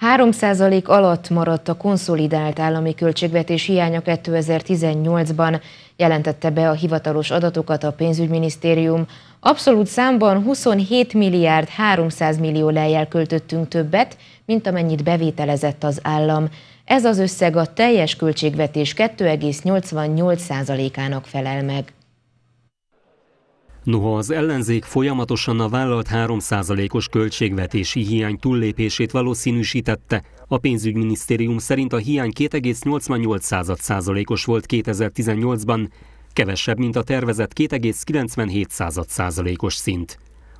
3% alatt maradt a konszolidált állami költségvetés hiánya 2018-ban, jelentette be a hivatalos adatokat a pénzügyminisztérium. Abszolút számban 27 milliárd 300 millió lejjel költöttünk többet, mint amennyit bevételezett az állam. Ez az összeg a teljes költségvetés 2,88%-ának felel meg. Noha az ellenzék folyamatosan a vállalt 3%-os költségvetési hiány túllépését valószínűsítette, a pénzügyminisztérium szerint a hiány 2,88%-os volt 2018-ban, kevesebb, mint a tervezett 2,97%-os szint.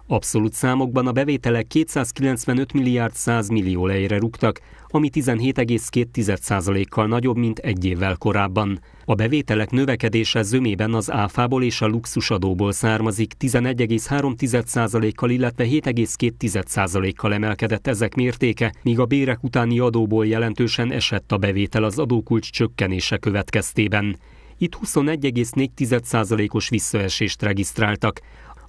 Abszolút számokban a bevételek 295 milliárd 100 millió lejre rúgtak, ami 17,2%-kal nagyobb, mint egy évvel korábban. A bevételek növekedése zömében az áfából és a luxusadóból származik, 11,3%-kal, illetve 7,2%-kal emelkedett ezek mértéke, míg a bérek utáni adóból jelentősen esett a bevétel az adókulcs csökkenése következtében. Itt 21,4%-os visszaesést regisztráltak.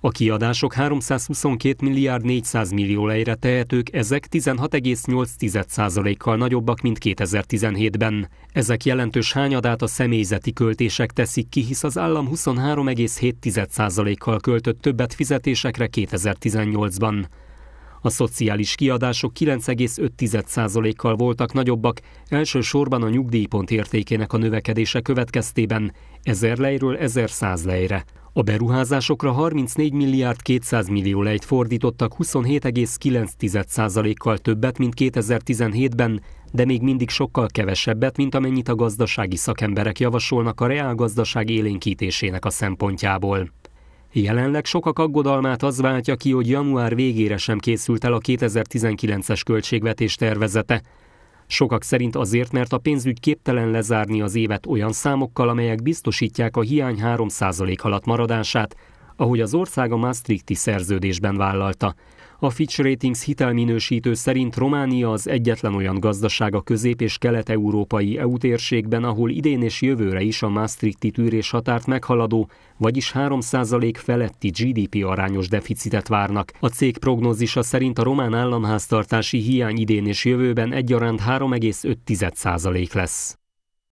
A kiadások 322 milliárd 400 millió lejre tehetők, ezek 16,8%-kal nagyobbak, mint 2017-ben. Ezek jelentős hányadát a személyzeti költések teszik ki, hisz az állam 23,7%-kal költött többet fizetésekre 2018-ban. A szociális kiadások 9,5%-kal voltak nagyobbak, elsősorban a nyugdíjpont értékének a növekedése következtében 1000 lejről 1100 lejre. A beruházásokra 34 milliárd 200 millió lejt fordítottak 27,9%-kal többet, mint 2017-ben, de még mindig sokkal kevesebbet, mint amennyit a gazdasági szakemberek javasolnak a reálgazdaság élénkítésének a szempontjából. Jelenleg sokak aggodalmát az váltja ki, hogy január végére sem készült el a 2019-es költségvetés tervezete, Sokak szerint azért, mert a pénzügy képtelen lezárni az évet olyan számokkal, amelyek biztosítják a hiány 3% alatt maradását, ahogy az ország a Maastrichti szerződésben vállalta. A Fitch Ratings hitelminősítő szerint Románia az egyetlen olyan gazdaság a közép- és kelet-európai EU térségben, ahol idén és jövőre is a Maastrichti tűrés határt meghaladó, vagyis 3% feletti GDP arányos deficitet várnak. A cég prognózisa szerint a román államháztartási hiány idén és jövőben egyaránt 3,5% lesz.